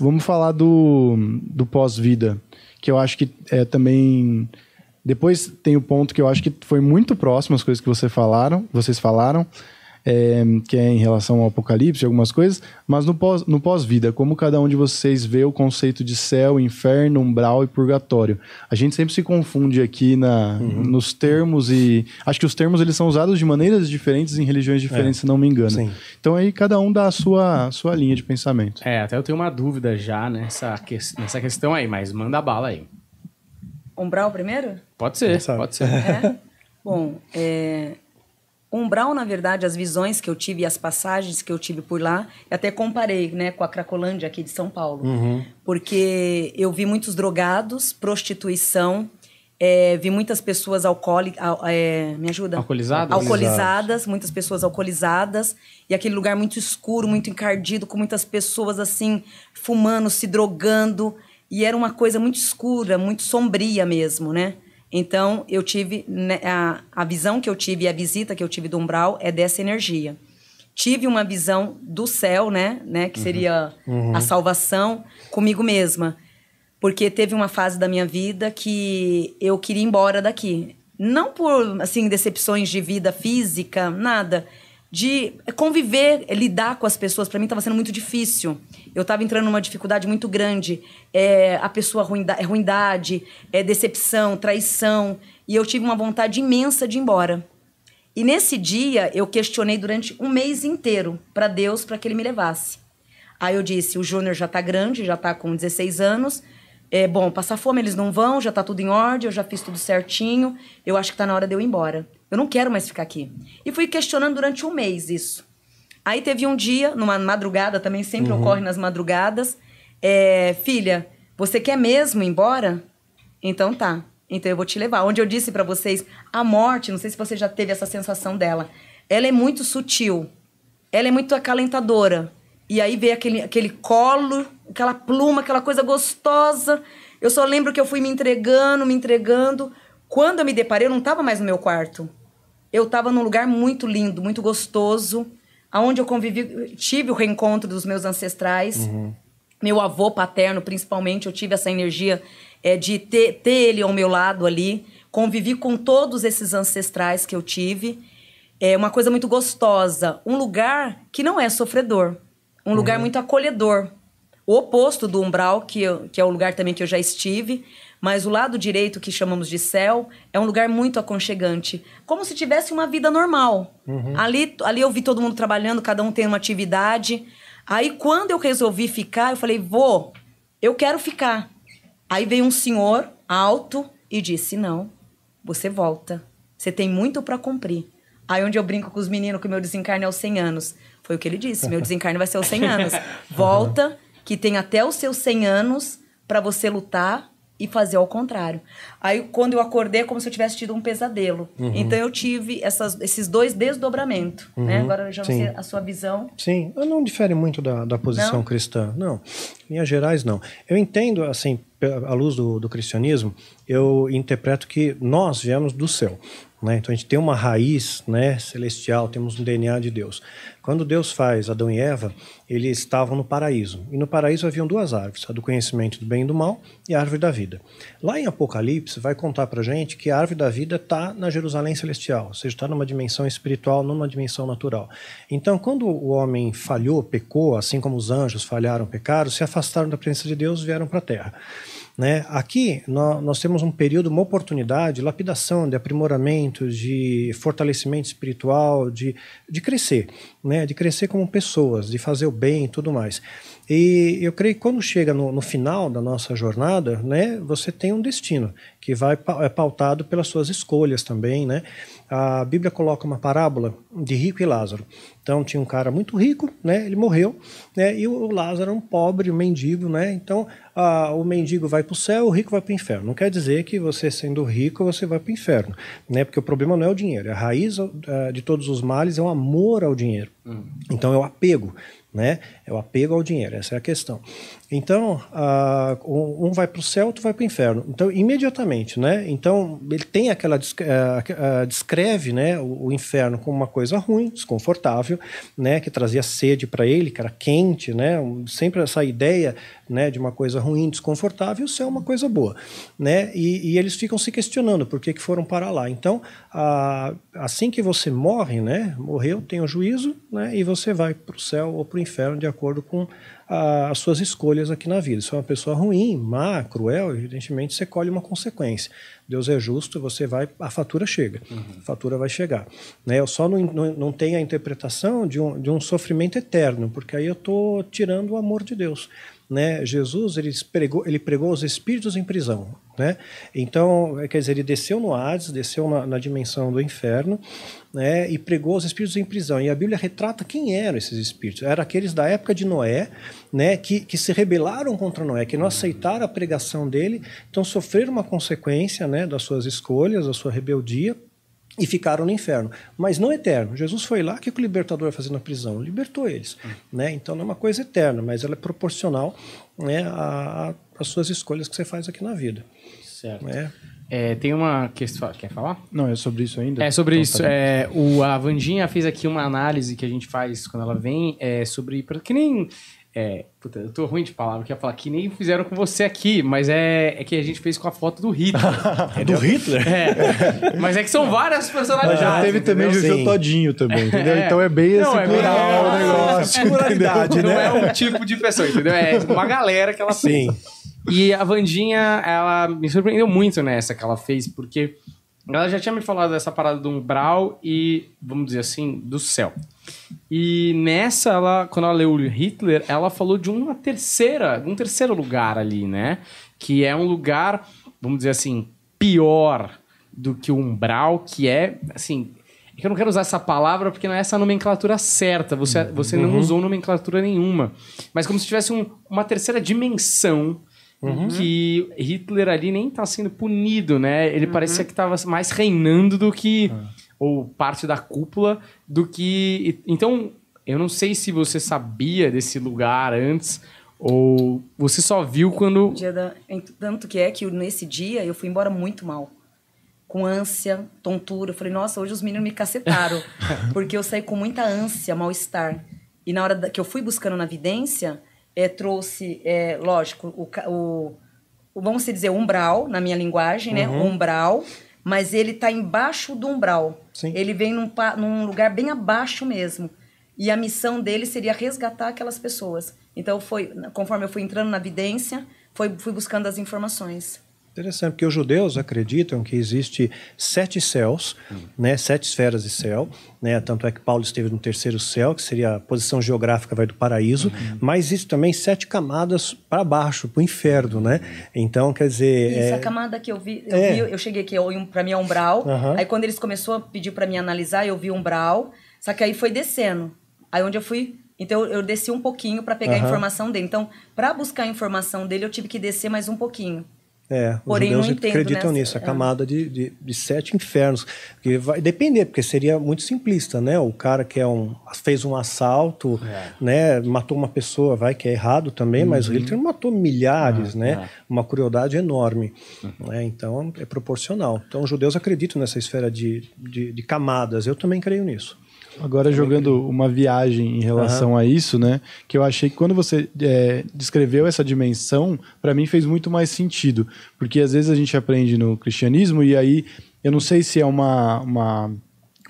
Vamos falar do, do pós-vida, que eu acho que é também. Depois tem o ponto que eu acho que foi muito próximo às coisas que você falaram, vocês falaram, é, que é em relação ao Apocalipse e algumas coisas, mas no pós-vida, no pós como cada um de vocês vê o conceito de céu, inferno, umbral e purgatório. A gente sempre se confunde aqui na, uhum. nos termos e... Acho que os termos eles são usados de maneiras diferentes em religiões diferentes, é. se não me engano. Sim. Então aí cada um dá a sua, a sua linha de pensamento. É, até eu tenho uma dúvida já nessa, que, nessa questão aí, mas manda bala aí. Umbral primeiro? Pode ser, pode ser. É? Bom, é, Umbral, na verdade, as visões que eu tive e as passagens que eu tive por lá, até comparei né, com a Cracolândia aqui de São Paulo. Uhum. Porque eu vi muitos drogados, prostituição, é, vi muitas pessoas alcoólicas. é, eh, me ajuda? Alcoolizadas? Alcoolizadas, muitas pessoas alcoolizadas. E aquele lugar muito escuro, muito encardido, com muitas pessoas assim, fumando, se drogando. E era uma coisa muito escura, muito sombria mesmo, né? Então, eu tive né, a, a visão que eu tive e a visita que eu tive do umbral é dessa energia. Tive uma visão do céu, né, né, que uhum. seria uhum. a salvação comigo mesma. Porque teve uma fase da minha vida que eu queria ir embora daqui. Não por assim decepções de vida física, nada de conviver, eh, lidar com as pessoas, para mim estava sendo muito difícil. Eu estava entrando numa dificuldade muito grande. É, a pessoa ruindade, é ruindade é decepção, traição. E eu tive uma vontade imensa de ir embora. E nesse dia eu questionei durante um mês inteiro para Deus para que ele me levasse. Aí eu disse: o Júnior já está grande, já está com 16 anos. É bom, passar fome eles não vão, já está tudo em ordem, eu já fiz tudo certinho. Eu acho que está na hora de eu ir embora. Eu não quero mais ficar aqui. E fui questionando durante um mês isso. Aí teve um dia, numa madrugada, também sempre uhum. ocorre nas madrugadas. É, filha, você quer mesmo ir embora? Então tá. Então eu vou te levar. Onde eu disse para vocês, a morte, não sei se você já teve essa sensação dela. Ela é muito sutil. Ela é muito acalentadora. E aí veio aquele, aquele colo, aquela pluma, aquela coisa gostosa. Eu só lembro que eu fui me entregando, me entregando. Quando eu me deparei, eu não estava mais no meu quarto eu estava num lugar muito lindo, muito gostoso, aonde eu convivi, tive o reencontro dos meus ancestrais. Uhum. Meu avô paterno, principalmente, eu tive essa energia é, de ter, ter ele ao meu lado ali. Convivi com todos esses ancestrais que eu tive. É uma coisa muito gostosa. Um lugar que não é sofredor. Um uhum. lugar muito acolhedor. O oposto do umbral, que, que é o lugar também que eu já estive. Mas o lado direito, que chamamos de céu, é um lugar muito aconchegante. Como se tivesse uma vida normal. Uhum. Ali, ali eu vi todo mundo trabalhando, cada um tem uma atividade. Aí quando eu resolvi ficar, eu falei, vou, eu quero ficar. Aí veio um senhor alto e disse: não, você volta. Você tem muito para cumprir. Aí onde eu brinco com os meninos que meu desencarne é aos 100 anos. Foi o que ele disse, meu desencarne vai ser aos 100 anos. Volta, uhum. que tem até os seus 100 anos para você lutar e fazer ao contrário. Aí quando eu acordei é como se eu tivesse tido um pesadelo. Uhum. Então eu tive essas, esses dois desdobramentos. Né? Uhum. Né? Agora já Sim. a sua visão. Sim, eu não difere muito da, da posição não? cristã, não. Minhas gerais, não. Eu entendo, assim, à luz do, do cristianismo, eu interpreto que nós viemos do céu. Né? Então a gente tem uma raiz né, celestial, temos um DNA de Deus. Quando Deus faz Adão e Eva, eles estavam no paraíso. E no paraíso haviam duas árvores, a do conhecimento do bem e do mal e a árvore da vida. Lá em Apocalipse, vai contar para gente que a árvore da vida está na Jerusalém Celestial, ou seja, está numa dimensão espiritual, numa dimensão natural. Então, quando o homem falhou, pecou, assim como os anjos falharam, pecaram, se afastaram da presença de Deus e vieram para a terra. Né? Aqui nós, temos um período, uma oportunidade de lapidação, de aprimoramento, de fortalecimento espiritual, de, de crescer. Né? né, de crescer como pessoas, de fazer o bem e tudo mais. E eu creio que quando chega no, no final da nossa jornada, né, você tem um destino que vai é pautado pelas suas escolhas também, né? a Bíblia coloca uma parábola de rico e Lázaro. Então tinha um cara muito rico, né? Ele morreu, né? E o Lázaro é um pobre, um mendigo, né? Então a, o mendigo vai para o céu, o rico vai para o inferno. Não quer dizer que você sendo rico você vai para o inferno, né? Porque o problema não é o dinheiro. A raiz eh, de todos os males é o amor ao dinheiro. Hum. Então é o apego, né? É o apego ao dinheiro, essa é a questão. Então, uh, um vai para o céu, outro vai para o inferno. Então, imediatamente, né? Então, ele tem aquela. Uh, uh, descreve né, o, o, inferno como uma coisa ruim, desconfortável, né? Que trazia sede para ele, que era quente, né? Um, sempre essa ideia né, de uma coisa ruim, desconfortável, o céu é uma coisa boa, né? E, e eles ficam se questionando por que, que foram para lá. Então, assim que você morre, né? Morreu, tem o juízo, né? E você vai para o céu ou para o inferno de acordo acordo com a, as suas escolhas aqui na vida. Se é uma pessoa ruim, má, cruel, é, evidentemente você colhe uma consequência. Deus é justo, você vai, a fatura chega, uhum. a fatura vai chegar. Né? Eu só não, não, não tenho a interpretação de um, de um sofrimento eterno, porque aí eu estou tirando o amor de Deus né, Jesus ele pregou, ele pregou os espíritos em prisão. Né? Então, é, quer dizer, ele desceu no Hades, desceu na, na dimensão do inferno né, e pregou os espíritos em prisão. E a Bíblia retrata quem eram esses espíritos. Eram aqueles da época de Noé né, que, que se rebelaram contra Noé, que não aceitaram a pregação dele, então sofreram uma consequência né, das suas escolhas, da sua rebeldia e ficaram no inferno, mas não eterno. Jesus foi lá, o que o libertador vai fazer na prisão? Libertou eles. Hum. Né? Então não é uma coisa eterna, mas ela é proporcional né, às suas escolhas que você faz aqui na vida. Certo. Né? É, tem uma questão. Quer falar? Não, é sobre isso ainda. É sobre então, isso. Tá é, o, a Vandinha fez aqui uma análise que a gente faz quando ela vem é, sobre. Que nem é, puta, eu tô ruim de palavra, que ia falar que nem fizeram com você aqui, mas é, é que a gente fez com a foto do Hitler. do Hitler? É. Mas é que são várias personalidades. Mas já teve também entendeu? Juju Todinho também, entendeu? É. Então é bem não, assim, é plural o é é negócio. É pluralidade, né? Não é um tipo de pessoa, entendeu? É uma galera que ela fez. Sim. E a Vandinha, ela me surpreendeu muito nessa que ela fez, porque ela já tinha me falado dessa parada do umbral e, vamos dizer assim, do céu. E nessa, ela, quando ela leu Hitler, ela falou de uma terceira, um terceiro lugar ali, né? Que é um lugar, vamos dizer assim, pior do que o umbral, que é, assim, é eu não quero usar essa palavra porque não é essa a nomenclatura certa. Você, você uhum. não usou nomenclatura nenhuma. Mas como se tivesse um, uma terceira dimensão Uhum. Que Hitler ali nem está sendo punido, né? Ele uhum. parecia que estava mais reinando do que. Uhum. Ou parte da cúpula, do que. Então, eu não sei se você sabia desse lugar antes, ou você só viu quando. Da... Tanto que é que nesse dia eu fui embora muito mal com ânsia, tontura. Eu falei, nossa, hoje os meninos me cacetaram. porque eu saí com muita ânsia, mal-estar. E na hora que eu fui buscando na vidência, é, trouxe, é, lógico, o, o, o, vamos dizer, umbral, na minha linguagem, né? Uhum. Umbral, mas ele está embaixo do umbral. Sim. Ele vem num, num lugar bem abaixo mesmo. E a missão dele seria resgatar aquelas pessoas. Então, foi conforme eu fui entrando na vidência, foi, fui buscando as informações. Interessante, porque os judeus acreditam que existe sete céus, né, sete esferas de céu, né, tanto é que Paulo esteve no terceiro céu, que seria a posição geográfica vai do paraíso, uhum. mas existe também sete camadas para baixo, para o inferno, né? Então, quer dizer... Isso, é... a camada que eu vi, eu, é. vi, eu cheguei aqui para mim é umbral, uhum. aí quando eles começaram a pedir para mim analisar, eu vi umbral, só que aí foi descendo, aí onde eu fui então eu desci um pouquinho para pegar uhum. a informação dele. Então, para buscar a informação dele, eu tive que descer mais um pouquinho. É, Porém, os judeus não acreditam nessa, nisso, a é. camada de, de, de, sete infernos. Que vai depender, porque seria muito simplista, né? O cara que é um, fez um assalto, é. né? matou uma pessoa, vai, que é errado também, uhum. mas o Hitler matou milhares, ah, né? É. Uma crueldade enorme. Uhum. Né? Então, é proporcional. Então, os judeus acreditam nessa esfera de, de, de camadas. Eu também creio nisso. Agora jogando uma viagem em relação uhum. a isso, né? Que eu achei que quando você é, descreveu essa dimensão, para mim fez muito mais sentido. Porque às vezes a gente aprende no cristianismo e aí eu não sei se é uma, uma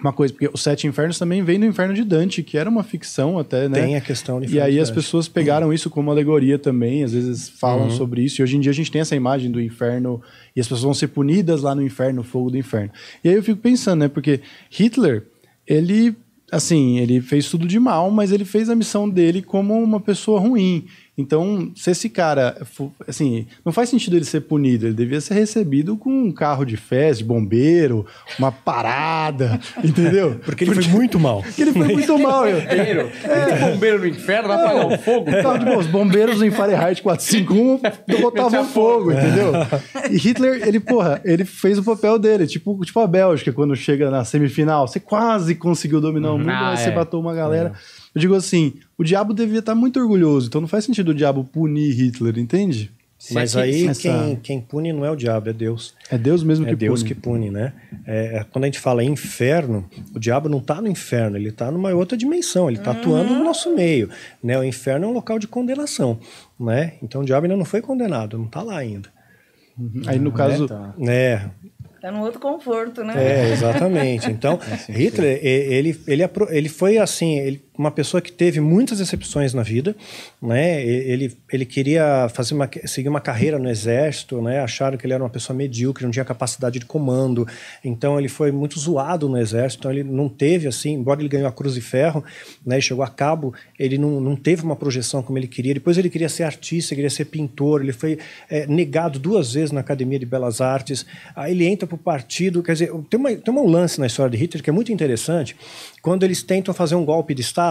uma coisa, porque os Sete Infernos também vem do Inferno de Dante, que era uma ficção até, né? Tem a questão de E aí as pessoas pegaram isso como alegoria também, às vezes falam uhum. sobre isso, e hoje em dia a gente tem essa imagem do inferno, e as pessoas vão ser punidas lá no inferno, fogo do inferno. E aí eu fico pensando, né? Porque Hitler, ele assim, ele fez tudo de mal, mas ele fez a missão dele como uma pessoa ruim. Então, se esse cara, assim, não faz sentido ele ser punido, ele devia ser recebido com um carro de festa, de bombeiro, uma parada, entendeu? Porque ele porque... foi muito mal. Porque ele foi muito ele mal. Bombeiro. É. Ele bombeiro no inferno, vai apagar o é. fogo. Carro de, os bombeiros em Fahrenheit 451 botavam fogo, entendeu? E Hitler, ele, porra, ele fez o papel dele, tipo, tipo a Bélgica, quando chega na semifinal, você quase conseguiu dominar o mundo, ah, mas é. você matou uma galera. É. Eu digo assim, o diabo devia estar tá muito orgulhoso. Então não faz sentido o diabo punir Hitler, entende? Se Mas é que, aí é essa... quem, quem, pune não é o diabo, é Deus. É Deus mesmo é que Deus pune. que pune, né? É, é quando a gente fala inferno, o diabo não está no inferno, ele está numa outra dimensão, ele está uhum. atuando no nosso meio. Né? O inferno é um local de condenação, né? Então o diabo ainda não foi condenado, não está lá ainda. Uhum. Aí no né, caso... É, Tá num outro conforto, né? É, exatamente. Então, é, Hitler, ele, ele, ele foi assim, ele uma pessoa que teve muitas decepções na vida, né? Ele, ele queria fazer uma, seguir uma carreira no exército, né? Acharam que ele era uma pessoa medíocre, não tinha capacidade de comando. Então ele foi muito zoado no exército, então ele não teve assim, embora ele ganhou a Cruz de Ferro, né? E chegou a cabo, ele não, não teve uma projeção como ele queria. Depois ele queria ser artista, queria ser pintor, ele foi é, negado duas vezes na Academia de Belas Artes. Aí ele entra para o partido, quer dizer, tem, uma, tem um lance na história de Hitler que é muito interessante, quando eles tentam fazer um golpe de estado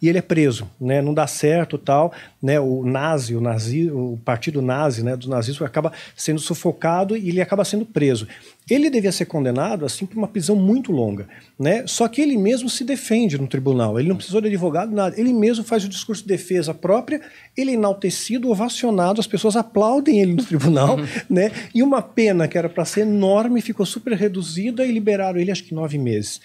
e ele é preso, né? Não dá certo tal, né? O nazi, o nazi, o partido nazi, né? Dos nazistas acaba sendo sufocado e ele acaba sendo preso. Ele devia ser condenado assim por uma prisão muito longa, né? Só que ele mesmo se defende no tribunal. Ele não precisou de advogado nada. Ele mesmo faz o discurso de defesa própria. Ele é enaltecido, ovacionado, as pessoas aplaudem ele no tribunal, né? E uma pena que era para ser enorme ficou super reduzida e liberaram ele acho que nove meses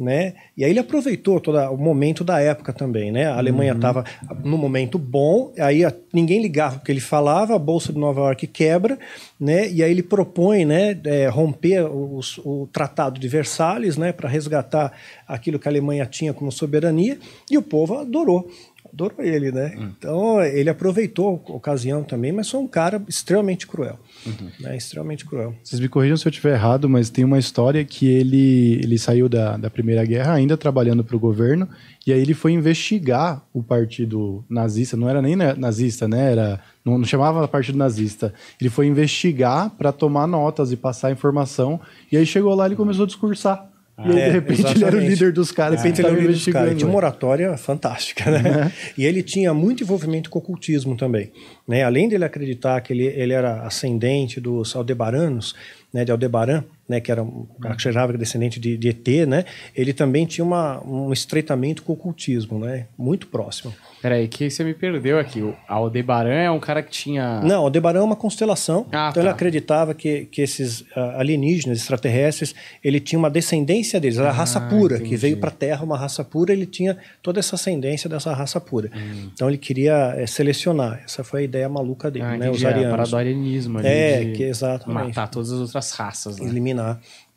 né? E aí ele aproveitou todo o momento da época também, né? A Alemanha estava uhum. no momento bom, aí a, ninguém ligava que ele falava, a bolsa de Nova York quebra, né? E aí ele propõe, né, é, romper os, o Tratado de Versalhes, né, para resgatar aquilo que a Alemanha tinha como soberania, e o povo adorou adorou ele, né? Uhum. Então ele aproveitou a ocasião também, mas foi um cara extremamente cruel, uhum. né? Extremamente cruel. Vocês me corrijam se eu estiver errado, mas tem uma história que ele ele saiu da, da Primeira Guerra ainda trabalhando para o governo e aí ele foi investigar o partido nazista. Não era nem nazista, né? Era não, não chamava partido nazista. Ele foi investigar para tomar notas e passar informação e aí chegou lá ele começou a discursar ah, e aí, de é, repente, exatamente. ele era o líder dos caras. É. De repente, ele era o líder dos caras. Tinha uma oratória fantástica, né? Uhum. E ele tinha muito envolvimento com o ocultismo também. Né? Além dele acreditar que ele, ele era ascendente dos Aldebaranos, né, de Aldebaran, né, que era um, achava descendente de, de, ET, né, ele também tinha uma, um estreitamento com o ocultismo, né, muito próximo. Peraí, que você me perdeu aqui. O Aldebaran é um cara que tinha... Não, Aldebaran é uma constelação. Ah, então tá. ele acreditava que, que esses ah, alienígenas, extraterrestres, ele tinha uma descendência deles, era a raça ah, pura, entendi. que veio para a Terra uma raça pura, ele tinha toda essa ascendência dessa raça pura. Hum. Então ele queria é, selecionar. Essa foi a ideia maluca dele, ah, né, entendi, os arianos. É, do alienismo. É, de que, exatamente. Matar todas as outras raças. Né? Eliminar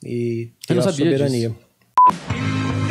e ter a soberania. Disso.